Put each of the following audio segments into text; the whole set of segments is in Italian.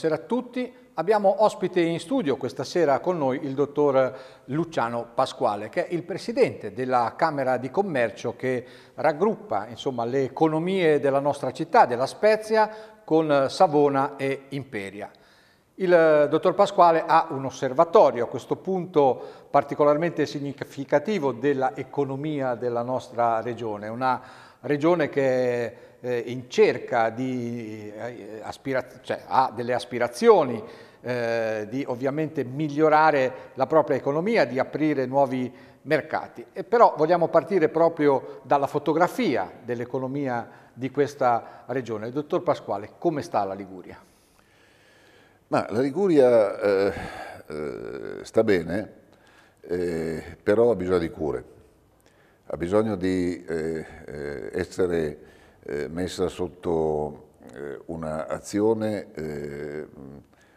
buonasera a tutti. Abbiamo ospite in studio questa sera con noi il dottor Luciano Pasquale, che è il presidente della Camera di Commercio che raggruppa insomma, le economie della nostra città, della Spezia, con Savona e Imperia. Il eh, dottor Pasquale ha un osservatorio, a questo punto particolarmente significativo, dell'economia della nostra regione, una regione che eh, in cerca di, eh, cioè, ha delle aspirazioni eh, di ovviamente migliorare la propria economia, di aprire nuovi mercati. E però vogliamo partire proprio dalla fotografia dell'economia di questa regione. Dottor Pasquale, come sta la Liguria? Ma la Liguria eh, eh, sta bene, eh, però ha bisogno di cure, ha bisogno di eh, eh, essere eh, messa sotto eh, un'azione eh,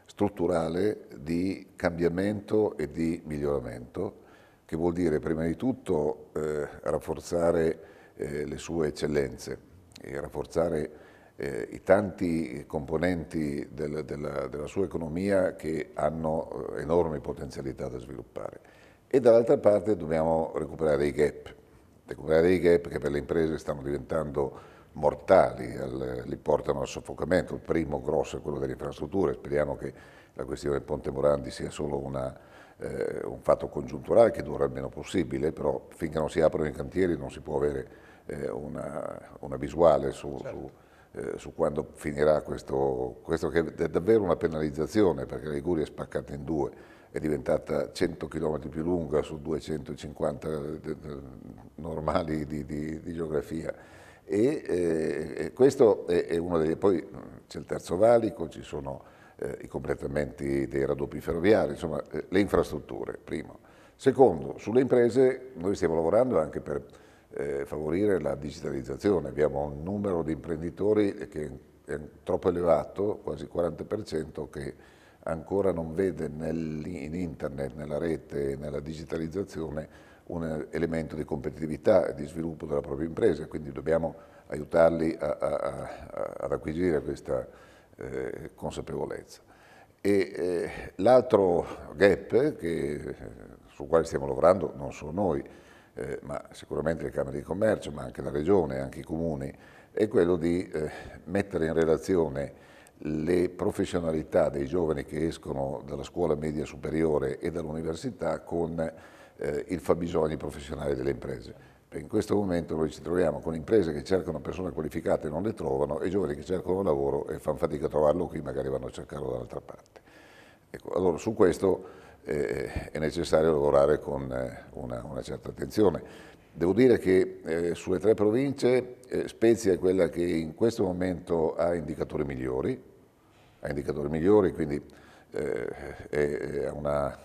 strutturale di cambiamento e di miglioramento, che vuol dire prima di tutto eh, rafforzare eh, le sue eccellenze e rafforzare eh, i tanti componenti del, della, della, sua economia che hanno enormi potenzialità da sviluppare. E dall'altra parte dobbiamo recuperare i gap, recuperare i gap che per le imprese stanno diventando mortali, al, li portano al soffocamento. Il primo grosso è quello delle infrastrutture, speriamo che la questione del Ponte Morandi sia solo una, eh, un fatto congiunturale che dura il meno possibile, però finché non si aprono i cantieri non si può avere eh, una, una, visuale su, certo. su, eh, su, quando finirà questo, questo che è davvero una penalizzazione perché la Liguria è spaccata in due è diventata 100 km più lunga su 250 eh, normali di, di, di geografia. E eh, questo è, è, uno degli... Poi c'è il terzo valico, ci sono eh, i completamenti dei raddoppi ferroviari, insomma eh, le infrastrutture, primo. Secondo, sulle imprese noi stiamo lavorando anche per eh, favorire la digitalizzazione. Abbiamo un numero di imprenditori che è troppo elevato, quasi il 40%, che ancora non vede nel, in internet, nella rete, nella digitalizzazione un elemento di competitività e di sviluppo della propria impresa, quindi dobbiamo aiutarli a, a, a, ad acquisire questa eh, consapevolezza. Eh, l'altro gap che, eh, sul quale stiamo lavorando non solo noi, eh, ma sicuramente le Camere di Commercio, ma anche la Regione, anche i Comuni, è quello di eh, mettere in relazione le professionalità dei giovani che escono dalla scuola media superiore e dall'università con eh, il fabbisogno professionale delle imprese. in questo momento noi ci troviamo con imprese che cercano persone qualificate e non le trovano e giovani che cercano lavoro e fanno fatica a trovarlo qui, magari vanno a cercarlo dall'altra parte. Ecco, allora su questo eh, è necessario lavorare con eh, una, una, certa attenzione. Devo dire che eh, sulle tre province eh, Spezia è quella che in questo momento ha indicatori migliori, ha indicatori migliori, quindi eh, è una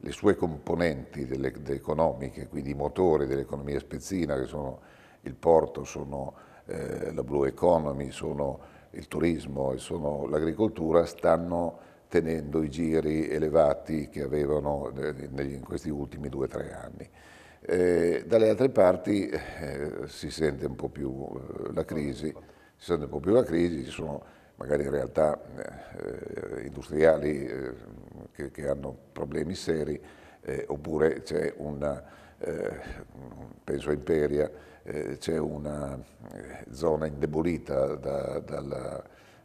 le sue componenti delle, delle economiche, quindi i motori dell'economia spezzina che sono il porto, sono eh, la blue economy, sono il turismo e sono l'agricoltura, stanno tenendo i giri elevati che avevano eh, in questi ultimi due o tre anni. Eh, dalle altre parti eh, si sente un po' più eh, la crisi, si sente un po' più la crisi, ci sono magari in realtà eh, industriali eh, che, che, hanno problemi seri, eh, oppure c'è una, eh, penso a Imperia, eh, c'è una zona indebolita da, dalla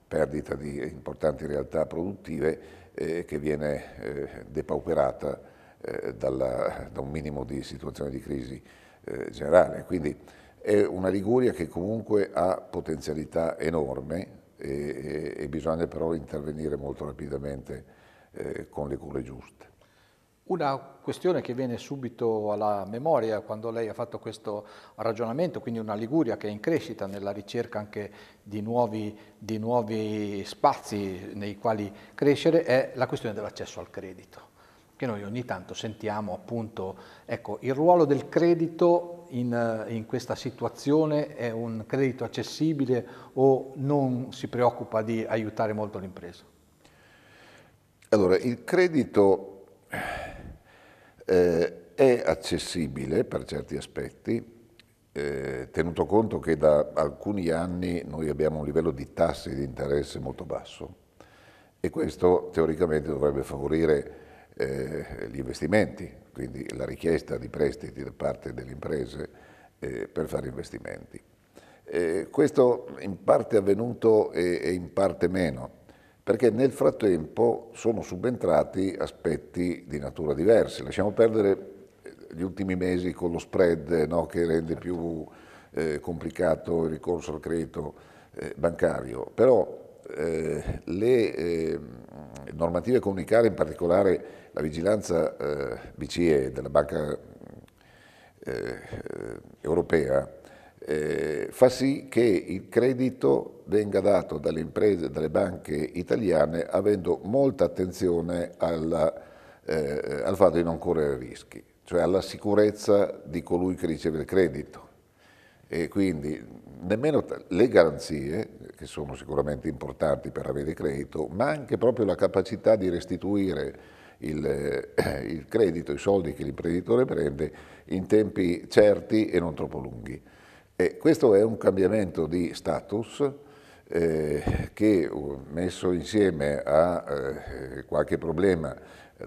perdita di importanti realtà produttive che viene depauperata dalla, da un minimo di situazione di crisi generale. Quindi è una Liguria che comunque ha potenzialità enorme, e, e bisogna però intervenire molto rapidamente eh, con le cure giuste. Una questione che viene subito alla memoria quando lei ha fatto questo ragionamento, quindi una Liguria che è in crescita nella ricerca anche di nuovi, di nuovi spazi nei quali crescere, è la questione dell'accesso al credito che noi ogni tanto sentiamo appunto, ecco, il ruolo del credito in, eh, in questa situazione è un credito accessibile o non si preoccupa di aiutare molto l'impresa? Allora, il credito eh, è accessibile per certi aspetti, eh, tenuto conto che da alcuni anni noi abbiamo un livello di tassi di interesse molto basso e questo teoricamente dovrebbe favorire eh, gli investimenti, quindi la richiesta di prestiti da parte delle imprese eh, per fare investimenti. Eh, questo in parte è avvenuto e, e in parte meno, perché nel frattempo sono subentrati aspetti di natura diversa. Lasciamo perdere eh, gli ultimi mesi con lo spread no, che rende più eh, complicato il ricorso al credito eh, bancario, però eh, le eh, normative comunicare, in particolare la vigilanza eh, BCE della Banca eh, eh, Europea, eh, fa sì che il credito venga dato dalle imprese, dalle banche italiane, avendo molta attenzione alla, al fatto di non correre rischi, cioè alla sicurezza di colui che riceve il credito. E quindi nemmeno le garanzie, che sono sicuramente importanti per avere credito, ma anche proprio la capacità di restituire il, eh, il credito, i soldi che l'imprenditore prende in tempi certi e non troppo lunghi. E questo è un cambiamento di status eh, che uh, messo insieme a eh, qualche problema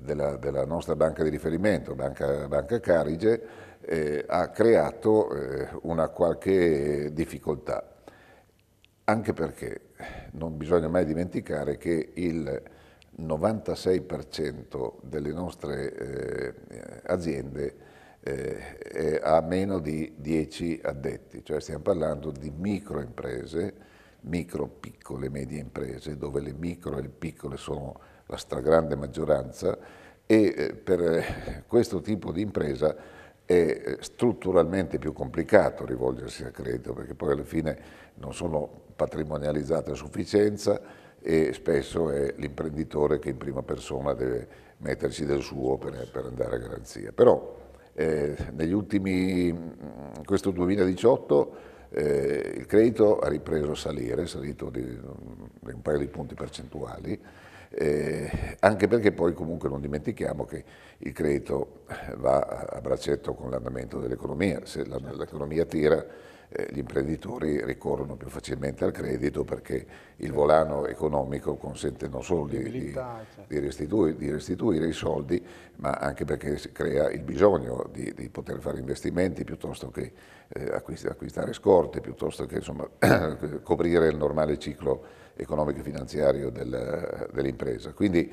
della, della, nostra banca di riferimento, Banca, banca Carige, eh, ha creato eh, una qualche difficoltà, anche perché non bisogna mai dimenticare che il 96% delle nostre eh, aziende ha eh, meno di 10 addetti, cioè stiamo parlando di microimprese, micro, piccole, medie imprese, dove le micro e le piccole sono la stragrande maggioranza e eh, per eh, questo tipo di impresa è strutturalmente più complicato rivolgersi al credito perché poi alla fine non sono patrimonializzate a sufficienza e spesso è l'imprenditore che in prima persona deve metterci del suo per, per andare a garanzia. Però eh, negli ultimi, mm, questo 2018 eh, il credito ha ripreso a salire, è salito di, mm, di un paio di punti percentuali, eh, anche perché poi comunque non dimentichiamo che il credito va a braccetto con l'andamento dell'economia, se l'economia tira eh, gli imprenditori ricorrono più facilmente al credito perché il volano economico consente non solo di, di, certo. di, restituire, di restituire, i soldi, ma anche perché si crea il bisogno di, poter fare investimenti piuttosto che eh, acquistare scorte, piuttosto che insomma, coprire il normale ciclo economico e finanziario del, dell'impresa. Quindi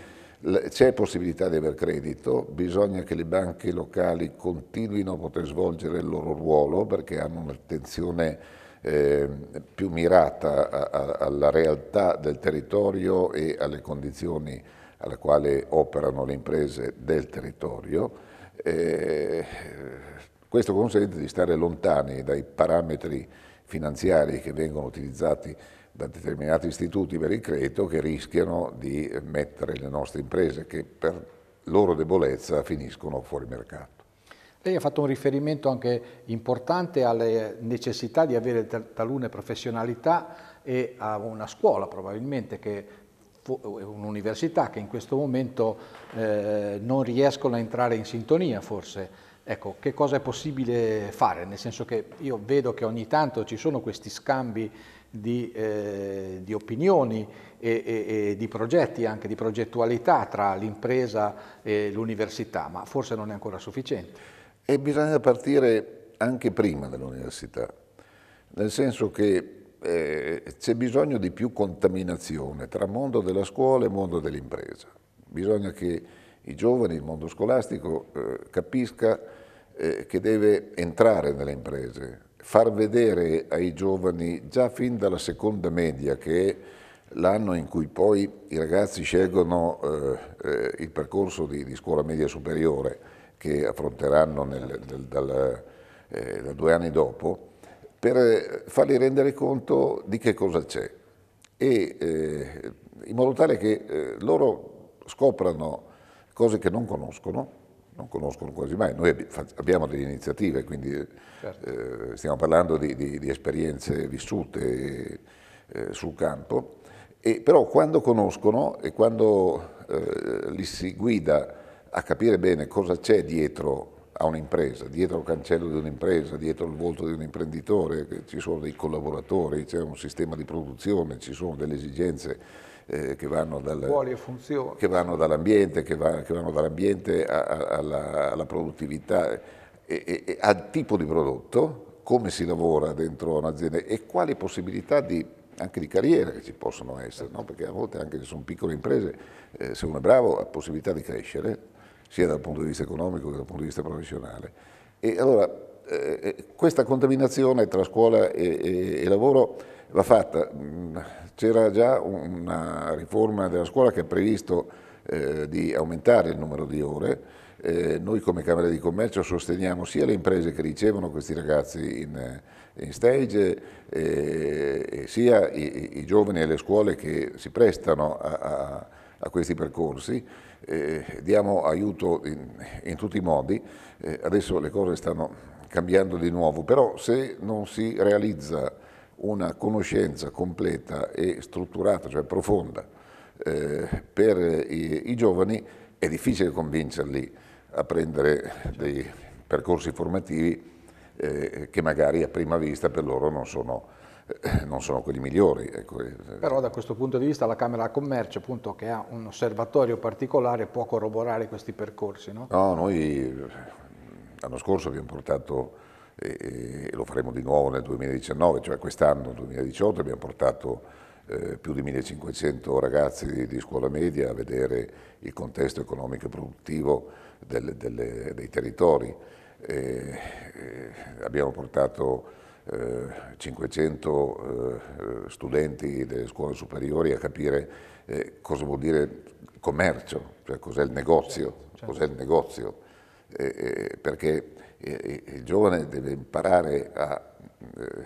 c'è possibilità di aver credito, bisogna che le banche locali continuino a poter svolgere il loro ruolo perché hanno un'attenzione eh, più mirata a, a, alla realtà del territorio e alle condizioni alla quale operano le imprese del territorio. Eh, questo consente di stare lontani dai parametri finanziari che vengono utilizzati da determinati istituti per il credito che rischiano di mettere le nostre imprese che per loro debolezza finiscono fuori mercato. Lei ha fatto un riferimento anche importante alle necessità di avere talune professionalità e a una scuola probabilmente che un'università che in questo momento eh, non riescono a entrare in sintonia forse. Ecco, che cosa è possibile fare? Nel senso che io vedo che ogni tanto ci sono questi scambi di, eh, di opinioni e, e, e, di progetti, anche di progettualità tra l'impresa e l'università, ma forse non è ancora sufficiente. E bisogna partire anche prima dell'università, nel senso che eh, c'è bisogno di più contaminazione tra mondo della scuola e mondo dell'impresa. Bisogna che i giovani, il mondo scolastico, eh, capisca eh, che deve entrare nelle imprese, far vedere ai giovani già fin dalla seconda media, che è l'anno in cui poi i ragazzi scelgono eh, eh, il percorso di, di, scuola media superiore che affronteranno nel, nel, dal, eh, da due anni dopo, per eh, farli rendere conto di che cosa c'è e eh, in modo tale che eh, loro scoprano cose che non conoscono non conoscono quasi mai. Noi abbiamo delle iniziative, quindi eh, certo. eh, stiamo parlando di, di, di esperienze vissute eh, sul campo, e, però quando conoscono e quando eh, li si guida a capire bene cosa c'è dietro a un'impresa, dietro il cancello di un'impresa, dietro il volto di un imprenditore, ci sono dei collaboratori, c'è un sistema di produzione, ci sono delle esigenze eh, che, vanno dal, che vanno dall'ambiente, che, va, che vanno dall'ambiente alla, alla, produttività, e, e, al tipo di prodotto, come si lavora dentro un'azienda e quali possibilità di anche di carriera che ci possono essere, no? perché a volte anche se sono piccole imprese, eh, se uno è bravo ha possibilità di crescere, sia dal punto di vista economico che dal punto di vista professionale. E allora eh, eh, questa contaminazione tra scuola e, e, e lavoro va fatta. Mm, c'era già una riforma della scuola che ha previsto eh, di aumentare il numero di ore. Eh, noi come Camera di Commercio sosteniamo sia le imprese che ricevono questi ragazzi in, eh, in stage, eh, sia i, i, giovani e le scuole che si prestano a, a, a questi percorsi. diamo aiuto in, in tutti i modi. adesso le cose stanno cambiando di nuovo, però se non si realizza una conoscenza completa e strutturata, cioè profonda, eh, per i, i, giovani è difficile convincerli a prendere dei percorsi formativi eh, che magari a prima vista per loro non sono, eh, non sono quelli migliori. Ecco. Eh. Però da questo punto di vista la Camera Commercio, appunto, che ha un osservatorio particolare, può corroborare questi percorsi, no? No, noi L'anno scorso abbiamo portato, e lo faremo di nuovo nel 2019, cioè quest'anno, 2018, abbiamo portato eh, più di 1500 ragazzi di, di, scuola media a vedere il contesto economico e produttivo del, delle, dei territori. Eh, eh, abbiamo portato 500 eh, eh, studenti delle scuole superiori a capire eh, cosa vuol dire commercio, cioè cos'è il negozio, certo, certo. cos'è il negozio. Eh, eh, perché eh, il giovane deve imparare a eh,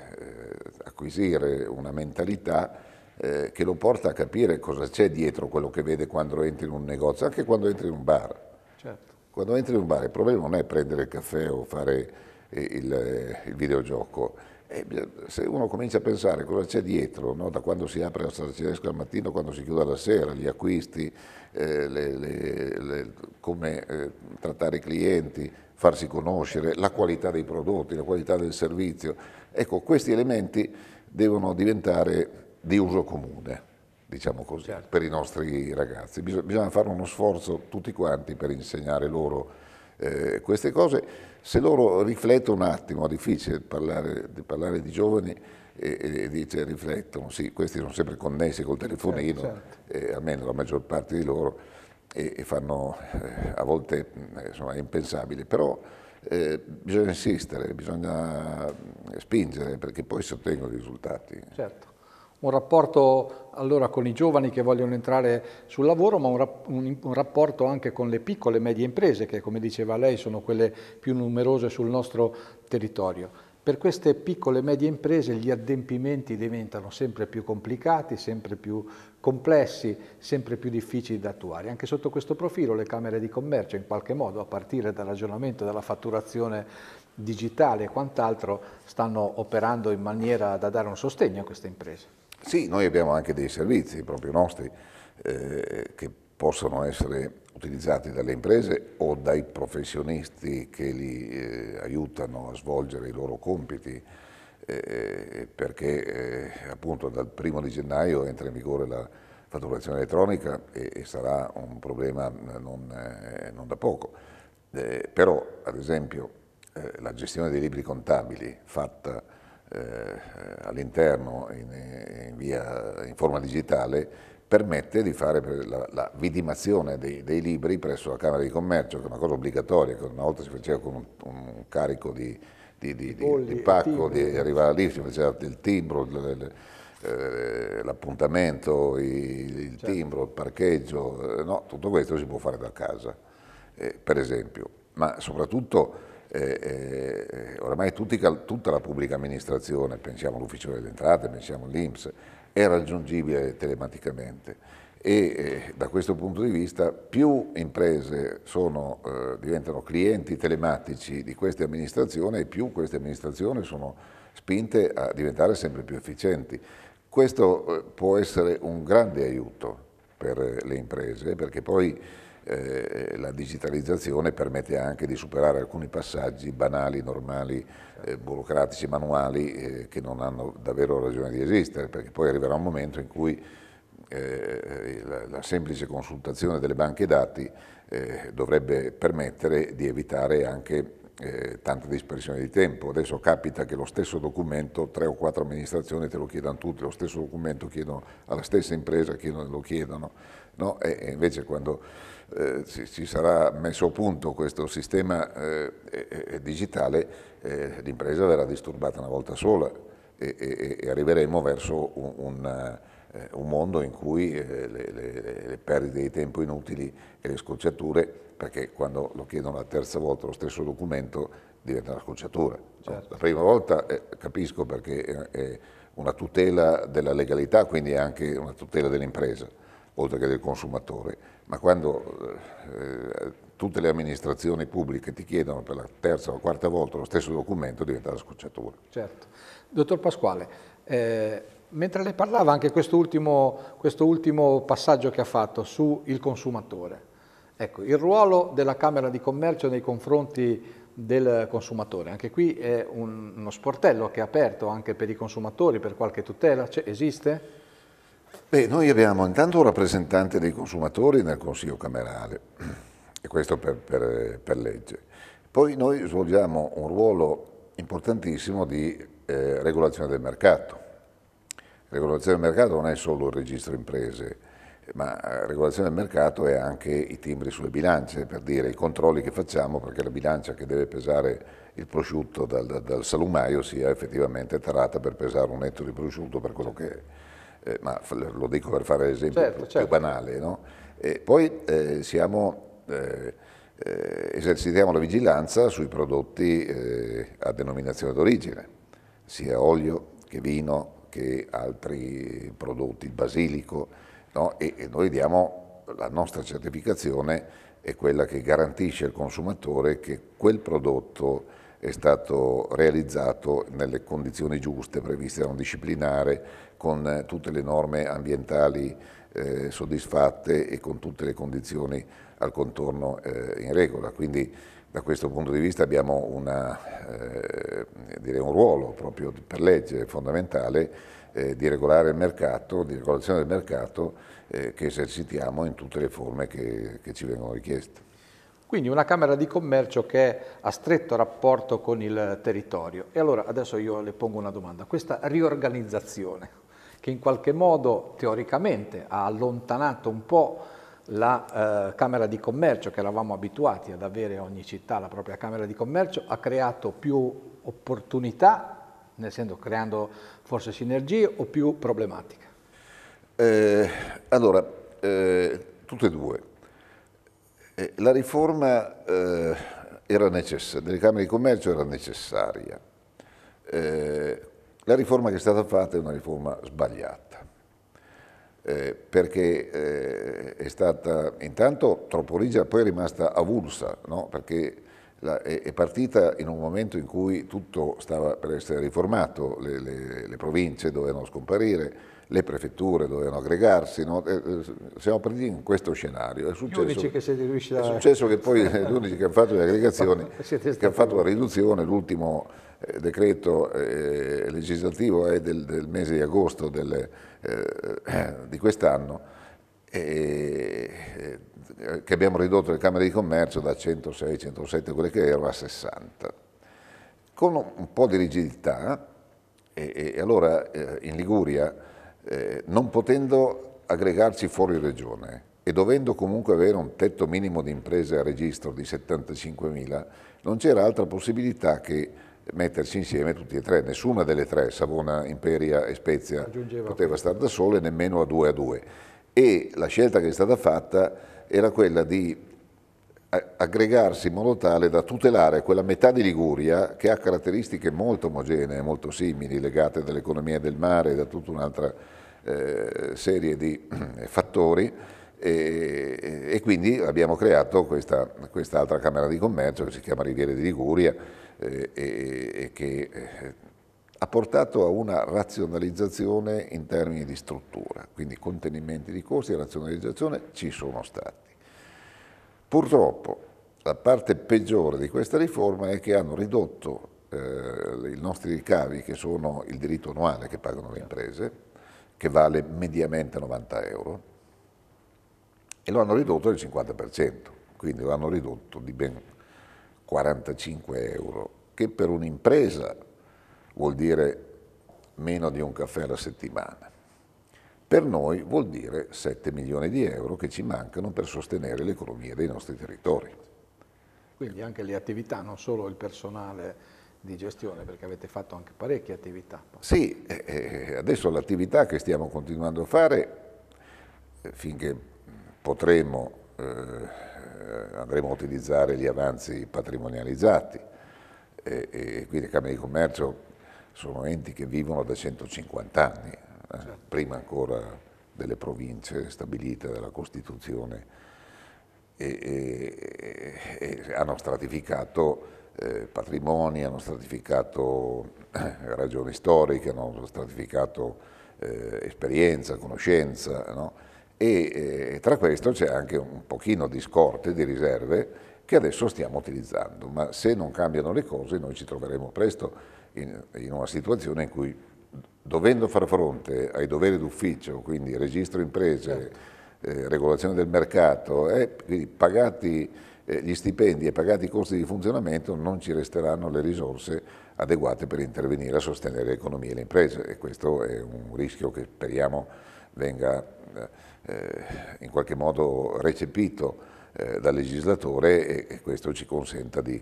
acquisire una mentalità che lo porta a capire cosa c'è dietro quello che vede quando entri in un negozio, anche quando entri in un bar. Certo. Quando entri in un bar il problema non è prendere il caffè o fare il, il videogioco, e eh, se uno comincia a pensare cosa c'è dietro, no? da quando si apre la strada cinesca al mattino, quando si chiude la sera, gli acquisti, eh, le, le, le, come eh, trattare i clienti, farsi conoscere, la qualità dei prodotti, la qualità del servizio, ecco questi elementi devono diventare di uso comune, diciamo così, certo. per i nostri ragazzi. Bisogna, bisogna fare uno sforzo tutti quanti per insegnare loro eh, queste cose, se loro riflettono un attimo, è difficile parlare, parlare di giovani e, e dice cioè, riflettono, sì, questi sono sempre connessi col telefonino, certo, certo. Eh, almeno la maggior parte di loro, e, e fanno eh, a volte, eh, insomma, è impensabile, però eh, bisogna insistere, bisogna eh, spingere perché poi si ottengono i risultati. Certo un rapporto allora con i giovani che vogliono entrare sul lavoro, ma un, un, un, rapporto anche con le piccole e medie imprese, che come diceva lei sono quelle più numerose sul nostro territorio. Per queste piccole e medie imprese gli addempimenti diventano sempre più complicati, sempre più complessi, sempre più difficili da attuare. Anche sotto questo profilo le Camere di Commercio in qualche modo, a partire dal ragionamento della fatturazione digitale e quant'altro, stanno operando in maniera da dare un sostegno a queste imprese. Sì, noi abbiamo anche dei servizi proprio nostri eh, che possono essere utilizzati dalle imprese o dai professionisti che li eh, aiutano a svolgere i loro compiti, eh, perché eh, appunto dal primo di gennaio entra in vigore la fatturazione elettronica e, e sarà un problema eh, non, eh, non da poco. però, ad esempio, la gestione dei libri contabili fatta eh, all'interno in, in, in, forma digitale permette di fare la, la vidimazione dei, dei, libri presso la Camera di Commercio, che è una cosa obbligatoria, che una volta si faceva con un, un carico di, di, di, Bolli, di pacco, arrivava lì, si faceva il timbro, eh, l'appuntamento, il, certo. timbro, il parcheggio, eh, no, tutto questo si può fare da casa, eh, per esempio. Ma soprattutto eh, eh, oramai tutti, tutta la pubblica amministrazione, pensiamo all'ufficio delle entrate, pensiamo all'Inps, è raggiungibile telematicamente e eh, da questo punto di vista più imprese sono, eh, diventano clienti telematici di queste amministrazioni e più queste amministrazioni sono spinte a diventare sempre più efficienti. Questo eh, può essere un grande aiuto per le imprese perché poi eh, la digitalizzazione permette anche di superare alcuni passaggi banali, normali, eh, burocratici, manuali, eh, che non hanno davvero ragione di esistere, perché poi arriverà un momento in cui eh, eh, la, la, semplice consultazione delle banche dati eh, dovrebbe permettere di evitare anche eh, tanta dispersione di tempo. Adesso capita che lo stesso documento, tre o quattro amministrazioni te lo chiedano tutti, lo stesso documento chiedono alla stessa impresa, chiedono, lo chiedono. No? E, e, invece quando eh, ci, ci, sarà messo a punto questo sistema eh, digitale, eh, l'impresa verrà disturbata una volta sola e, e, e arriveremo verso un, un eh, un mondo in cui eh, le, le, le, perdite di tempo inutili e le scocciature perché quando lo chiedono la terza volta lo stesso documento diventa una scocciatura. Certo. La prima volta eh, capisco perché eh, è una tutela della legalità, quindi è anche una tutela dell'impresa, oltre che del consumatore, ma quando eh, tutte le amministrazioni pubbliche ti chiedono per la terza o quarta volta lo stesso documento diventa una scocciatura. Certo. Dottor Pasquale, eh, mentre lei parlava anche questo ultimo passaggio che ha fatto sul consumatore, Ecco, il ruolo della Camera di Commercio nei confronti del consumatore, anche qui è un, uno sportello che è aperto anche per i consumatori, per qualche tutela, esiste? Beh, noi abbiamo intanto un rappresentante dei consumatori nel Consiglio Camerale, e questo per, per, per legge. Poi noi svolgiamo un ruolo importantissimo di eh, regolazione del mercato. Regolazione del mercato non è solo il registro imprese, ma regolazione del mercato è anche i timbri sulle bilance, per dire i controlli che facciamo perché la bilancia che deve pesare il prosciutto dal, dal, salumaio sia effettivamente tarata per pesare un netto di prosciutto per quello che è, eh, ma lo dico per fare l'esempio certo, più, certo. più, banale. No? poi eh, siamo, eh, eh, esercitiamo la vigilanza sui prodotti eh, a denominazione d'origine, sia olio che vino che altri prodotti, il basilico, no? e, e noi diamo la nostra certificazione è quella che garantisce al consumatore che quel prodotto è stato realizzato nelle condizioni giuste previste da un disciplinare, con tutte le norme ambientali eh, soddisfatte e con tutte le condizioni al contorno eh, in regola. Quindi da questo punto di vista abbiamo una, eh, un ruolo proprio per legge fondamentale eh, di regolare il mercato, di regolazione del mercato eh, che esercitiamo in tutte le forme che, che ci vengono richieste. Quindi una Camera di Commercio che è a stretto rapporto con il territorio. E allora adesso io le pongo una domanda. Questa riorganizzazione, che in qualche modo teoricamente ha allontanato un po' la eh, Camera di Commercio, che eravamo abituati ad avere ogni città la propria Camera di Commercio, ha creato più opportunità nel senso creando forse sinergie o più problematiche? Eh, allora, eh, tutte e due. Eh, la riforma eh, era necessaria, delle Camere di Commercio era necessaria. Eh, la riforma che è stata fatta è una riforma sbagliata, eh, perché è stata intanto troppo rigida, poi è rimasta avulsa, no? perché la, è, è, partita in un momento in cui tutto stava per essere riformato, le, le, le province dovevano scomparire, le prefetture dovevano aggregarsi, no? eh, eh siamo partiti in questo scenario. È successo, che, riuscita... è successo che poi eh, gli unici che hanno fatto le aggregazioni, che hanno fatto la riduzione, l'ultimo eh, decreto eh, legislativo è del, del, mese di agosto del, di quest'anno. E, che abbiamo ridotto le Camere di Commercio da 106, 107, quelle che erano, a 60. Con un po' di rigidità, e, e allora eh, in Liguria, eh, non potendo aggregarci fuori regione e dovendo comunque avere un tetto minimo di imprese a registro di 75.000, non c'era altra possibilità che mettersi insieme tutti e tre. Nessuna delle tre, Savona, Imperia e Spezia, poteva stare da sole, nemmeno a due a due. E la scelta che è stata fatta era quella di eh, aggregarsi in modo tale da tutelare quella metà di Liguria che ha caratteristiche molto omogenee, molto simili, legate all'economia del mare e da tutta un'altra eh, serie di eh, fattori e, e, quindi abbiamo creato questa, altra Camera di Commercio che si chiama Riviere di Liguria eh, e, e che eh, ha portato a una razionalizzazione in termini di struttura, quindi contenimenti di costi e razionalizzazione ci sono stati. Purtroppo la parte peggiore di questa riforma è che hanno ridotto eh, i nostri ricavi, che sono il diritto annuale che pagano le imprese, che vale mediamente 90 euro, e lo hanno ridotto del 50%, quindi lo hanno ridotto di ben 45 euro, che per un'impresa vuol dire meno di un caffè alla settimana. Per noi vuol dire 7 milioni di euro che ci mancano per sostenere l'economia dei nostri territori. Quindi anche le attività, non solo il personale di gestione, perché avete fatto anche parecchie attività. Sì, eh, eh, adesso l'attività che stiamo continuando a fare, eh, finché potremo, andremo a utilizzare gli avanzi patrimonializzati. quindi le Camere di Commercio sono enti che vivono da 150 anni, eh, certo. prima ancora delle province stabilite dalla Costituzione, e, e, e hanno stratificato eh, patrimoni, hanno stratificato eh, ragioni storiche, hanno stratificato eh, esperienza, conoscenza, no? e tra questo c'è anche un pochino di scorte, di riserve che adesso stiamo utilizzando, ma se non cambiano le cose noi ci troveremo presto in, in una situazione in cui dovendo far fronte ai doveri d'ufficio, quindi registro imprese, certo. eh, regolazione del mercato, eh, quindi pagati eh, gli stipendi e pagati i costi di funzionamento, non ci resteranno le risorse adeguate per intervenire a sostenere l'economia e le imprese e questo è un rischio che speriamo venga eh, eh, in qualche modo recepito eh, dal legislatore e, questo ci consenta di,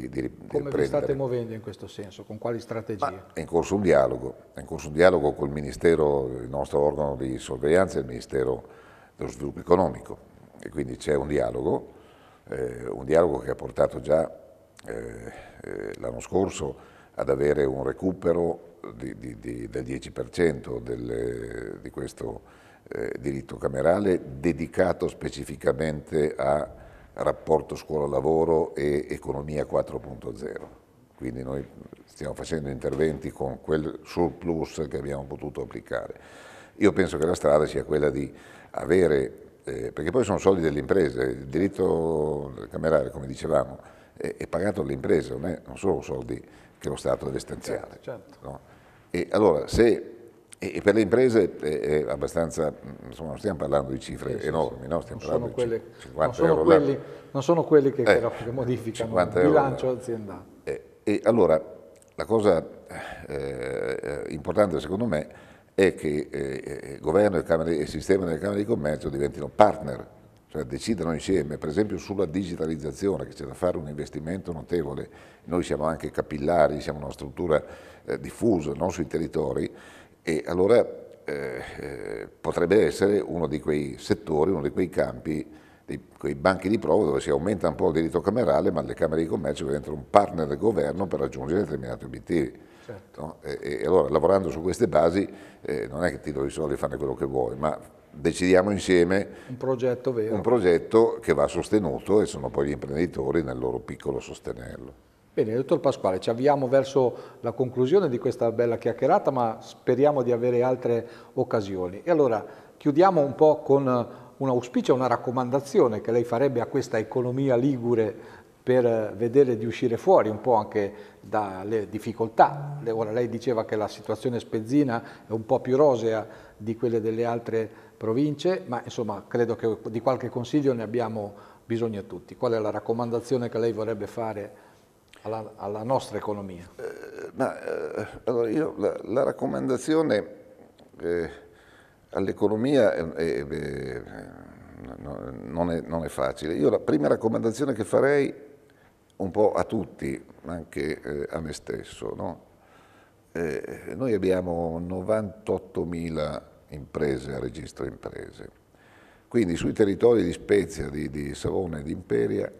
di, di, di Come vi state muovendo in questo senso? Con quali strategie? Ma è in corso un dialogo, è in corso un dialogo col Ministero, il nostro organo di sorveglianza, il Ministero dello Sviluppo Economico e quindi c'è un dialogo, eh, un dialogo che ha portato già eh, eh, l'anno scorso ad avere un recupero di, di, di, del 10% del, di questo eh, diritto camerale dedicato specificamente a rapporto scuola-lavoro e economia 4.0. Quindi noi stiamo facendo interventi con quel surplus che abbiamo potuto applicare. Io penso che la strada sia quella di avere, eh, perché poi sono soldi delle imprese, il diritto camerale, come dicevamo, è, è pagato dalle imprese, non, non, sono soldi che lo Stato deve stanziare. Certo, certo. No? E allora se e per le imprese è eh, eh, abbastanza, mm, insomma, non stiamo parlando di cifre sì, enormi, no? stiamo parlando di quelle, 50 non euro quelli, Non sono quelli che, eh, che modificano il bilancio aziendale. Eh, e allora la cosa eh, eh importante secondo me è che il governo e, il sistema delle Camere di Commercio diventino partner, cioè decidano insieme, per esempio sulla digitalizzazione, che c'è da fare un investimento notevole, noi siamo anche capillari, siamo una struttura diffusa, non sui territori, e allora eh, eh, potrebbe essere uno di quei settori, uno di quei campi, di quei banchi di prova dove si aumenta un po' il diritto camerale, ma le Camere di Commercio diventano un partner del governo per raggiungere determinati obiettivi. Certo. No? E, e, allora lavorando su queste basi eh, non è che ti do i soldi e fare quello che vuoi, ma decidiamo insieme un progetto, un progetto che va sostenuto e sono poi gli imprenditori nel loro piccolo sostenerlo. Bene, dottor Pasquale, ci avviamo verso la conclusione di questa bella chiacchierata, ma speriamo di avere altre occasioni. E allora chiudiamo un po' con un auspicio, una raccomandazione che lei farebbe a questa economia ligure per vedere di uscire fuori un po' anche dalle difficoltà. Ora lei diceva che la situazione spezzina è un po' più rosea di quelle delle altre province, ma insomma credo che di qualche consiglio ne abbiamo bisogno tutti. Qual è la raccomandazione che lei vorrebbe fare? alla, alla nostra economia? Eh, ma, eh, allora io, la, la raccomandazione eh, all'economia non è, non, è, facile. Io la prima raccomandazione che farei un po' a tutti, anche eh, a me stesso, no? Eh, noi abbiamo 98.000 imprese a registro imprese, quindi sui territori di Spezia, di, di Savona e di Imperia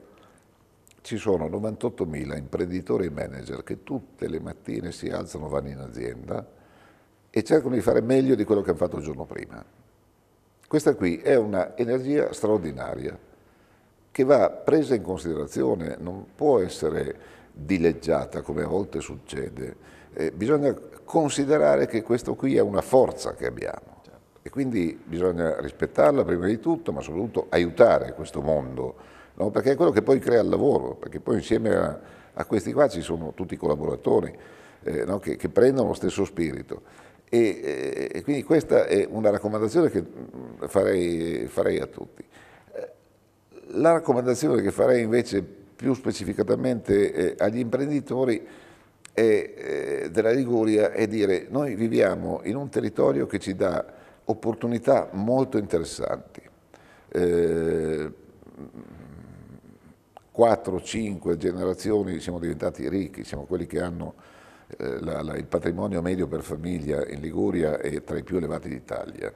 ci sono 98.000 imprenditori e manager che tutte le mattine si alzano, vanno in azienda e cercano di fare meglio di quello che hanno fatto il giorno prima. Questa qui è un'energia straordinaria che va presa in considerazione, non può essere dileggiata come a volte succede. Eh, bisogna considerare che questo qui è una forza che abbiamo certo. e quindi bisogna rispettarla prima di tutto, ma soprattutto aiutare questo mondo no? perché è quello che poi crea il lavoro, perché poi insieme a, a questi qua ci sono tutti i collaboratori eh, no? che, che, prendono lo stesso spirito. E, eh, e, quindi questa è una raccomandazione che mm, farei, farei a tutti. Eh, la raccomandazione che farei invece più specificatamente eh, agli imprenditori è, della Liguria è dire noi viviamo in un territorio che ci dà opportunità molto interessanti. Eh, 4-5 generazioni siamo diventati ricchi, siamo quelli che hanno eh, la, la, il patrimonio medio per famiglia in Liguria è tra i più elevati d'Italia.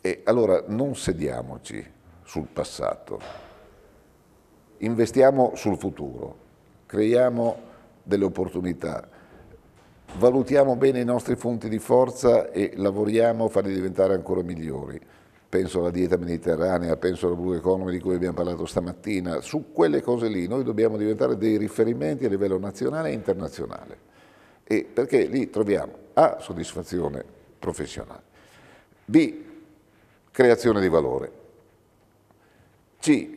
E allora non sediamoci sul passato, investiamo sul futuro, creiamo delle opportunità, valutiamo bene i nostri punti di forza e lavoriamo a farli diventare ancora migliori penso alla dieta mediterranea, penso alla Blue Economy di cui abbiamo parlato stamattina, su quelle cose lì noi dobbiamo diventare dei riferimenti a livello nazionale e internazionale, e perché lì troviamo A, soddisfazione professionale, B, creazione di valore, C,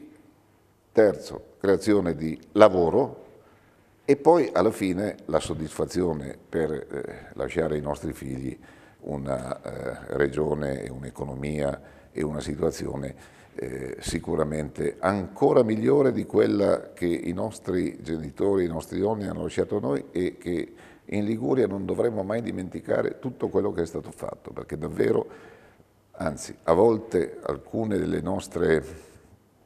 terzo, creazione di lavoro e poi alla fine la soddisfazione per eh, lasciare ai nostri figli una eh, regione e un'economia e una situazione eh, sicuramente ancora migliore di quella che i nostri genitori, i nostri nonni hanno lasciato noi e che in Liguria non dovremmo mai dimenticare tutto quello che è stato fatto, perché davvero, anzi, a volte alcune delle nostre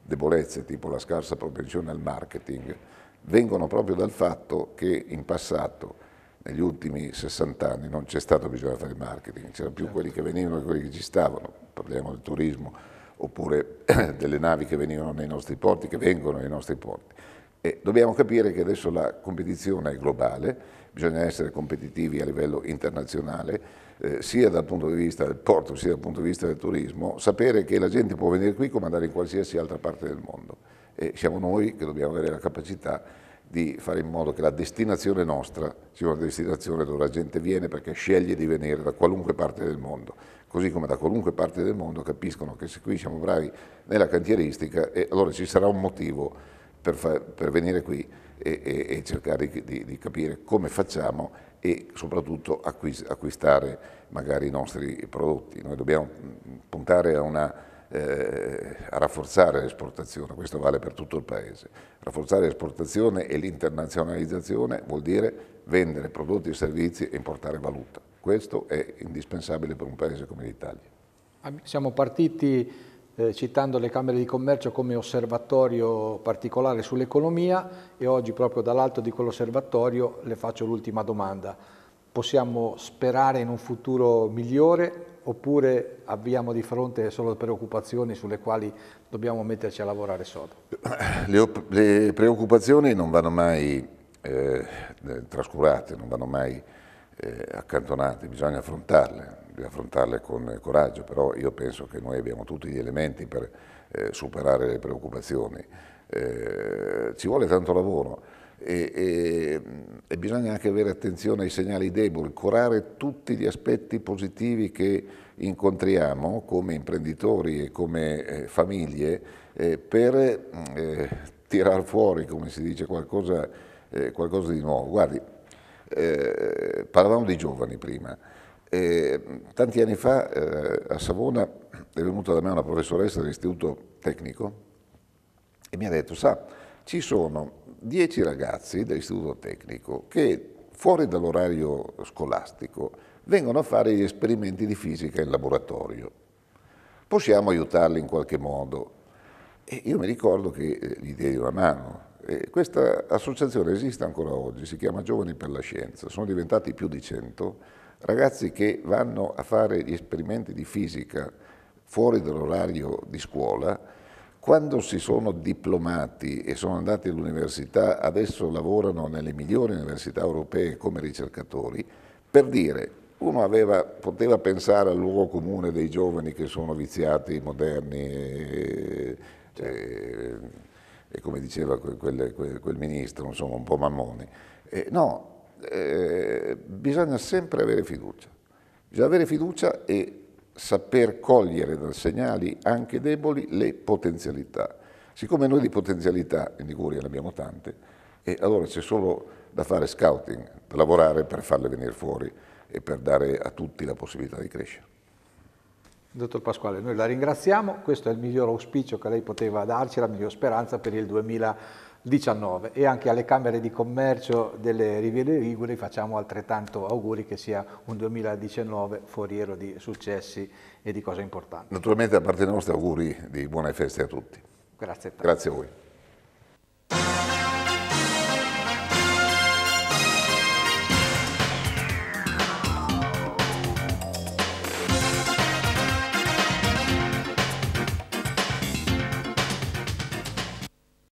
debolezze, tipo la scarsa propensione al marketing, vengono proprio dal fatto che in passato, negli ultimi 60 anni, non c'è stato bisogno di fare marketing, c'erano più certo. quelli che venivano che quelli che ci stavano parliamo del turismo, oppure delle navi che venivano nei nostri porti, che vengono nei nostri porti. E dobbiamo capire che adesso la competizione è globale, bisogna essere competitivi a livello internazionale, eh, sia dal punto di vista del porto, sia dal punto di vista del turismo, sapere che la gente può venire qui come andare in qualsiasi altra parte del mondo. E siamo noi che dobbiamo avere la capacità di fare in modo che la destinazione nostra sia una destinazione dove la gente viene perché sceglie di venire da qualunque parte del mondo, così come da qualunque parte del mondo capiscono che se qui siamo bravi nella cantieristica, eh, allora ci sarà un motivo per, fa, per venire qui e, e, e cercare di, di, capire come facciamo e soprattutto acquis, acquistare magari i nostri prodotti. Noi dobbiamo mm, puntare a una eh, a rafforzare l'esportazione, questo vale per tutto il paese. Rafforzare l'esportazione e l'internazionalizzazione vuol dire vendere prodotti e servizi e importare valuta. Questo è indispensabile per un paese come l'Italia. Ah, siamo partiti eh, citando le Camere di Commercio come osservatorio particolare sull'economia e oggi proprio dall'alto di quell'osservatorio le faccio l'ultima domanda. Possiamo sperare in un futuro migliore oppure abbiamo di fronte solo preoccupazioni sulle quali dobbiamo metterci a lavorare sodo? Le, le preoccupazioni non vanno mai eh, trascurate, non vanno mai eh, accantonate, bisogna affrontarle, bisogna affrontarle con coraggio, però io penso che noi abbiamo tutti gli elementi per eh, superare le preoccupazioni. Eh, ci vuole tanto lavoro e, e, e, bisogna anche avere attenzione ai segnali deboli, curare tutti gli aspetti positivi che incontriamo come imprenditori e come eh, famiglie eh, per eh, tirar fuori, come si dice, qualcosa, eh, qualcosa di nuovo. Guardi, eh, parlavamo dei giovani prima. Eh, tanti anni fa eh, a Savona è venuta da me una professoressa dell'istituto tecnico e mi ha detto, sa, ci sono dieci ragazzi dell'istituto tecnico che fuori dall'orario scolastico vengono a fare gli esperimenti di fisica in laboratorio. Possiamo aiutarli in qualche modo? E io mi ricordo che eh, gli diedi una mano, e eh, questa associazione esiste ancora oggi, si chiama Giovani per la Scienza, sono diventati più di 100 ragazzi che vanno a fare gli esperimenti di fisica fuori dall'orario di scuola, quando si sono diplomati e sono andati all'università, adesso lavorano nelle migliori università europee come ricercatori, per dire, uno aveva, poteva pensare al luogo comune dei giovani che sono viziati, moderni, e, eh, certo. e, eh, e come diceva quel, quel, quel ministro, insomma un po' mammoni. Eh, no, eh, bisogna sempre avere fiducia, bisogna avere fiducia e saper cogliere da segnali anche deboli le potenzialità. Siccome noi di potenzialità in Liguria ne abbiamo tante, e allora c'è solo da fare scouting, da lavorare per farle venire fuori e per dare a tutti la possibilità di crescere. Dottor Pasquale, noi la ringraziamo, questo è il miglior auspicio che lei poteva darci, la miglior speranza per il 2019 e anche alle Camere di Commercio delle Riviere Ligure facciamo altrettanto auguri che sia un 2019 foriero di successi e di cose importanti. Naturalmente da parte nostra auguri di buone feste a tutti. Grazie. Grazie a voi.